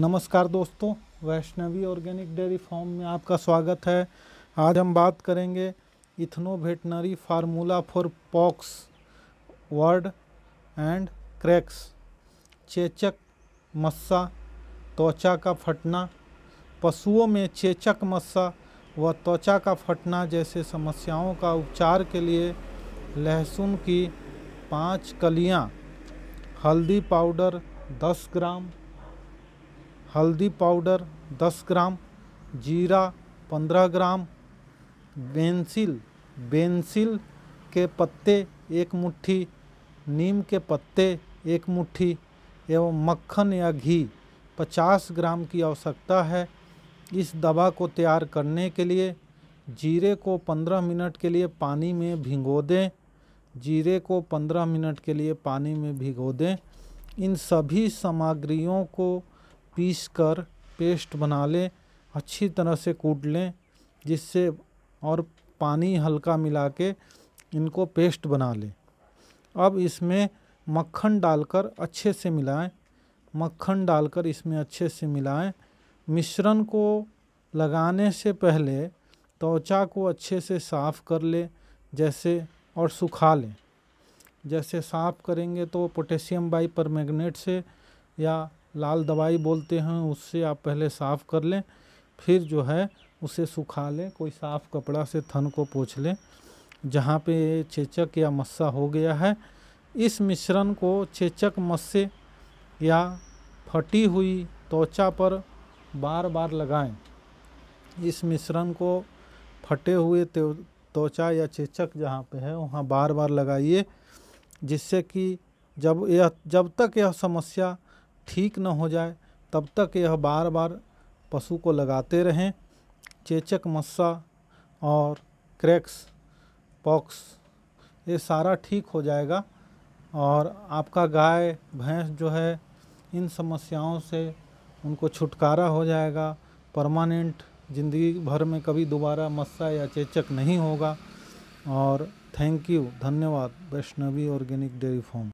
नमस्कार दोस्तों Vaishnavi organic dairy farm में आपका स्वागत है आज हम बात करेंगे ethno veterinary formula for pox wart and cracks चेचक मस्सा त्वचा का फटना पशुओं में चेचक मस्सा व त्वचा का फटना जैसे समस्याओं का उपचार के लिए लहसुन की पाँच कलियाँ हल्दी पाउडर दस ग्राम हल्दी पाउडर 10 ग्राम जीरा 15 ग्राम बेंसिल बेंसिल के पत्ते एक मुट्ठी नीम के पत्ते एक मुट्ठी एवं मक्खन या घी 50 ग्राम की आवश्यकता है इस दवा को तैयार करने के लिए जीरे को 15 मिनट के लिए पानी में भिगो दें जीरे को 15 मिनट के लिए पानी में भिगो दें इन सभी सामग्रियों को पीस कर पेस्ट बना लें अच्छी तरह से कूट लें जिससे और पानी हल्का मिला के इनको पेस्ट बना लें अब इसमें मक्खन डालकर अच्छे से मिलाएं मक्खन डालकर इसमें अच्छे से मिलाएं मिश्रण को लगाने से पहले त्वचा को अच्छे से साफ़ कर लें जैसे और सुखा लें जैसे साफ़ करेंगे तो पोटेशियम बाई परमैग्नेट से या लाल दवाई बोलते हैं उससे आप पहले साफ़ कर लें फिर जो है उसे सुखा लें कोई साफ़ कपड़ा से थन को पोछ लें जहाँ पे चेचक या मस्सा हो गया है इस मिश्रण को चेचक मस्से या फटी हुई त्वचा पर बार बार लगाएं इस मिश्रण को फटे हुए त्वचा या चेचक जहाँ पे है वहाँ बार बार लगाइए जिससे कि जब यह जब तक यह समस्या ठीक न हो जाए तब तक यह बार बार पशु को लगाते रहें चेचक मस्सा और क्रैक्स पॉक्स ये सारा ठीक हो जाएगा और आपका गाय भैंस जो है इन समस्याओं से उनको छुटकारा हो जाएगा परमानेंट ज़िंदगी भर में कभी दोबारा मस्सा या चेचक नहीं होगा और थैंक यू धन्यवाद वैष्णवी ऑर्गेनिक डेयरी फॉर्म